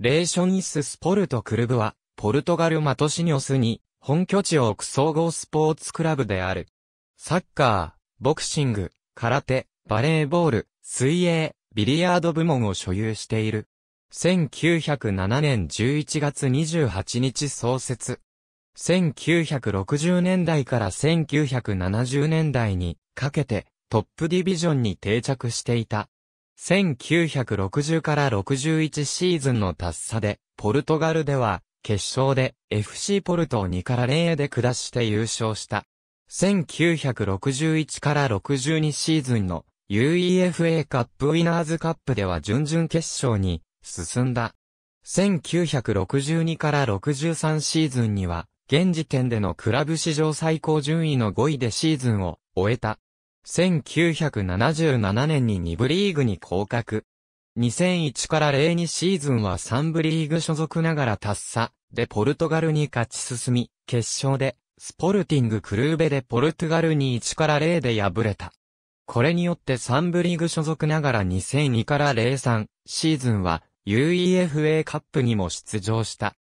レーションイススポルトクルブは、ポルトガルマトシニョスに、本拠地を置く総合スポーツクラブである。サッカー、ボクシング、空手、バレーボール、水泳、ビリヤード部門を所有している。1907年11月28日創設。1960年代から1970年代にかけてトップディビジョンに定着していた1960から61シーズンの達者で、ポルトガルでは、決勝で FC ポルトを2から0で下して優勝した。1961から62シーズンの UEFA カップウィナーズカップでは準々決勝に進んだ。1962から63シーズンには、現時点でのクラブ史上最高順位の5位でシーズンを終えた。1977年に2部リーグに降格。2001から02シーズンは3部リーグ所属ながら達者でポルトガルに勝ち進み、決勝でスポルティングクルーベでポルトガルに1から0で敗れた。これによって3部リーグ所属ながら2002から03シーズンは UEFA カップにも出場した。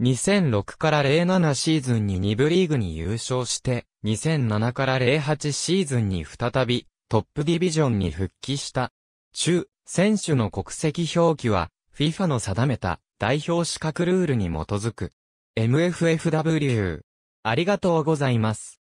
2006から07シーズンに2部リーグに優勝して、2007から08シーズンに再び、トップディビジョンに復帰した。中、選手の国籍表記は、FIFA の定めた代表資格ルールに基づく。MFFW。ありがとうございます。